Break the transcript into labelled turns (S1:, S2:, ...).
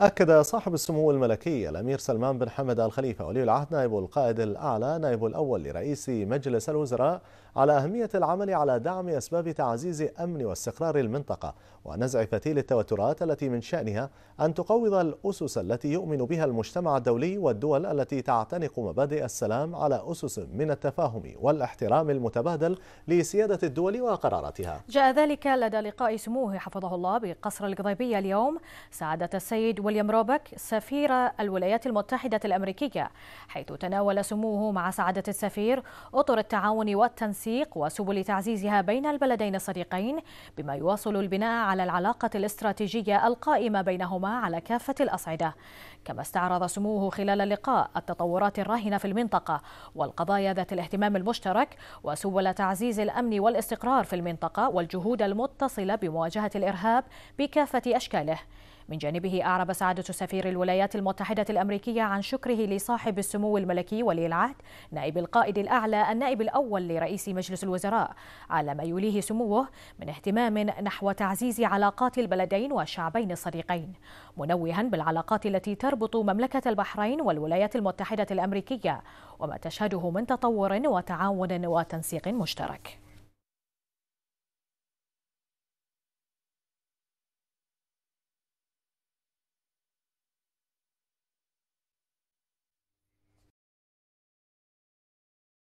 S1: أكد صاحب السمو الملكي الأمير سلمان بن حمد الخليفة ولي العهد نائب القائد الأعلى نائب الأول لرئيس مجلس الوزراء على أهمية العمل على دعم أسباب تعزيز أمن واستقرار المنطقة ونزع فتيل التوترات التي من شأنها أن تقوض الأسس التي يؤمن بها المجتمع الدولي والدول التي تعتنق مبادئ السلام على أسس من التفاهم والاحترام المتبادل لسيادة الدول وقراراتها
S2: جاء ذلك لدى لقاء سموه حفظه الله بقصر القضيبية اليوم سعادة السيد ويليام روبك سفير الولايات المتحدة الأمريكية حيث تناول سموه مع سعادة السفير أطر التعاون والتنسيق وسبل تعزيزها بين البلدين الصديقين بما يواصل البناء على العلاقة الاستراتيجية القائمة بينهما على كافة الأصعدة كما استعرض سموه خلال اللقاء التطورات الراهنة في المنطقة والقضايا ذات الاهتمام المشترك وسبل تعزيز الأمن والاستقرار في المنطقة والجهود المتصلة بمواجهة الإرهاب بكافة أشكاله من جانبه أعرب سعادة سفير الولايات المتحدة الأمريكية عن شكره لصاحب السمو الملكي ولي العهد نائب القائد الأعلى النائب الأول لرئيس مجلس الوزراء على ما يوليه سموه من اهتمام نحو تعزيز علاقات البلدين والشعبين الصديقين منوها بالعلاقات التي تربط مملكة البحرين والولايات المتحدة الأمريكية وما تشهده من تطور وتعاون وتنسيق مشترك